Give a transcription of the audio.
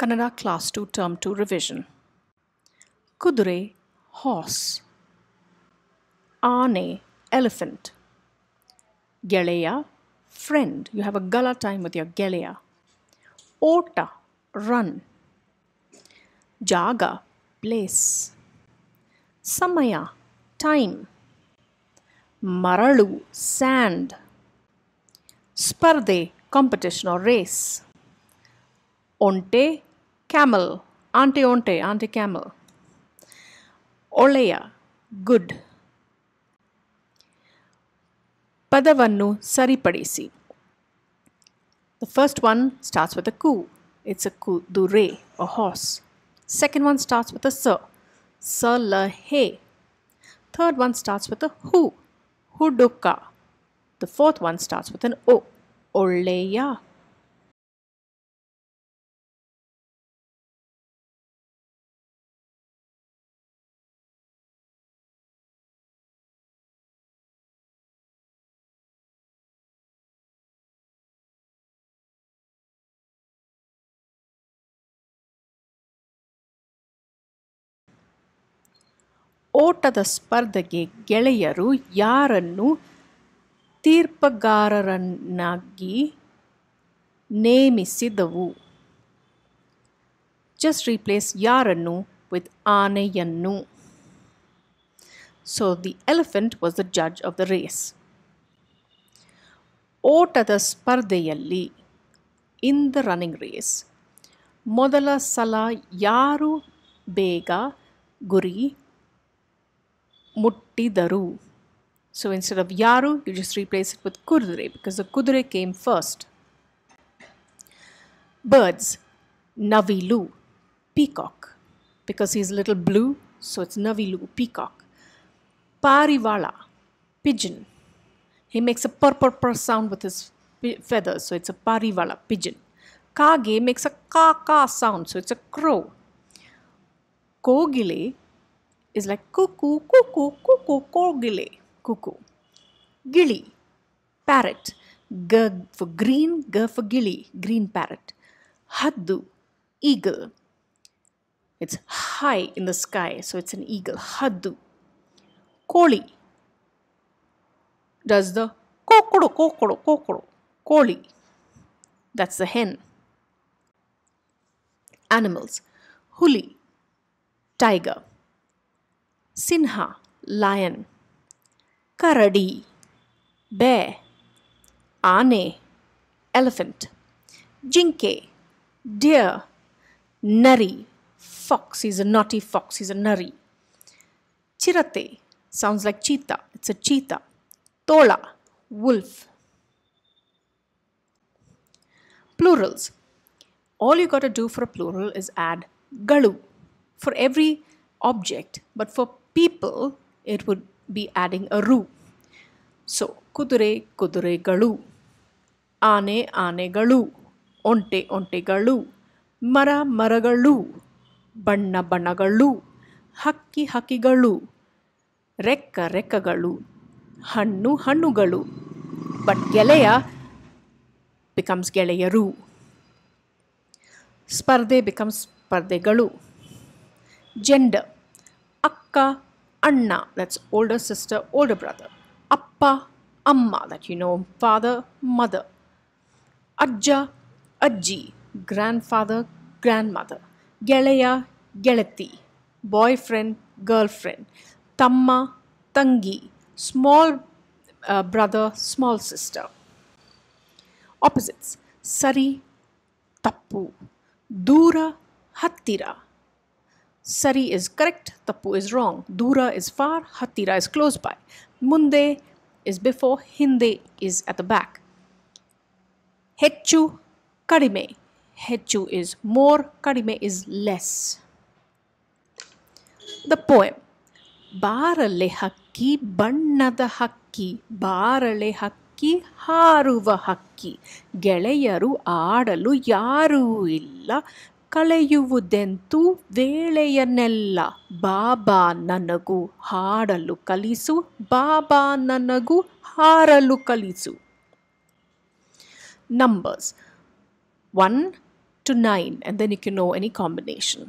Kannada Class 2 Term 2 Revision Kudre horse. Ane elephant. Galea, friend. You have a gala time with your galea. Ota, run. Jaga, place. Samaya, time. Maralu, sand. Sparde, competition or race. Onte, camel, ante onte, ante camel. Oleya, good. Padavannu saripadisi. The first one starts with a ku. It's a ku, dure, or horse. Second one starts with a sir. Sir la he. Third one starts with a hu. Huduka. The fourth one starts with an o. Oleya, ಓಟದ ಸ್ಪರ್ಧೆಗೆ ಗೆಳೆಯರು ಯಾರನ್ನು ತೀರ್ಪಗಾರರನ್ನಾಗಿ ನೇಮಿಸಿದವು just replace ಯಾರನ್ನು with ಆನೆಯನ್ನು so the elephant was the judge of the race ಓಟದ ಸ್ಪರ್ಧೆಯಲ್ಲಿ ಇನ್ ದ ರನ್ನಿಂಗ್ ರೇಸ್ ಮೊದಲ ಸಲ ಯಾರು ಬೇಗ ಗುರಿ daru, So instead of Yaru, you just replace it with Kudre because the Kudre came first. Birds, Navilu, peacock, because he's a little blue, so it's Navilu, peacock. Parivala, pigeon. He makes a purr purr purr sound with his feathers, so it's a parivala, pigeon. Kage makes a ka ka sound, so it's a crow. Kogile is like cuckoo, cuckoo, cuckoo, corgile, cuckoo. Gilly, parrot. G for green, G for gilly, green parrot. Haddu, eagle. It's high in the sky, so it's an eagle. Haddu. Koli does the kokoro, kokoro, kokoro, koli. That's the hen. Animals. Huli, tiger. Sinha, lion. Karadi, bear. Ane, elephant. Jinke, deer. Nari, fox. He's a naughty fox. He's a nari. Chirate, sounds like cheetah. It's a cheetah. Tola, wolf. Plurals. All you got to do for a plural is add galu for every object, but for people, would be adding adding a ru. So, ಆನೆ ಆನೆಗಳು ಒಂಟೆ ಒಂಟೆಗಳು ಮರ ಮರಗಳು ಬಣ್ಣ ಬಣ್ಣಗಳು ಹಕ್ಕಿ ಹಕ್ಕಿಗಳು ರೆಕ್ಕ ರೆಕ್ಕಗಳು ಹಣ್ಣು ಹಣ್ಣುಗಳು ಬಟ್ ಗೆಳೆಯ ಬಿಕಮ್ಸ್ ಗೆಳೆಯರು ಸ್ಪರ್ಧೆ ಬಿಕಮ್ಸ್ ಸ್ಪರ್ಧೆಗಳು ಜೆಂಡ ಅಕ್ಕ Anna, that's older sister, older brother. Appa, Amma, that you know, father, mother. Ajja, Ajji, grandfather, grandmother. Gelaya, Gelati, boyfriend, girlfriend. Tamma, Tangi, small uh, brother, small sister. Opposites, Sari, Tappu. Dura, Hattira Sari is correct, Tappu is wrong. Dura is far, Hatira is close by. Munde is before, Hinde is at the back. Hechu, karime. Hechu is more, Karime is less. The poem. ಬಾರಲೆ ಹಕ್ಕಿ ಬಣ್ಣದ ಹಕ್ಕಿ barale ಹಕ್ಕಿ haruva ಹಕ್ಕಿ ಗೆಳೆಯರು ಆಡಲು yaru illa. ಕಳೆಯುವುದೆಂತೂ ವೇಳೆಯನ್ನೆಲ್ಲ ಬಾಬಾ ನನಗೂ ಹಾಡಲು ಕಲಿಸು ಬಾಬಾ ನನಗೂ ಹಾರಲು ಕಲಿಸು numbers one to nine and then you can know any combination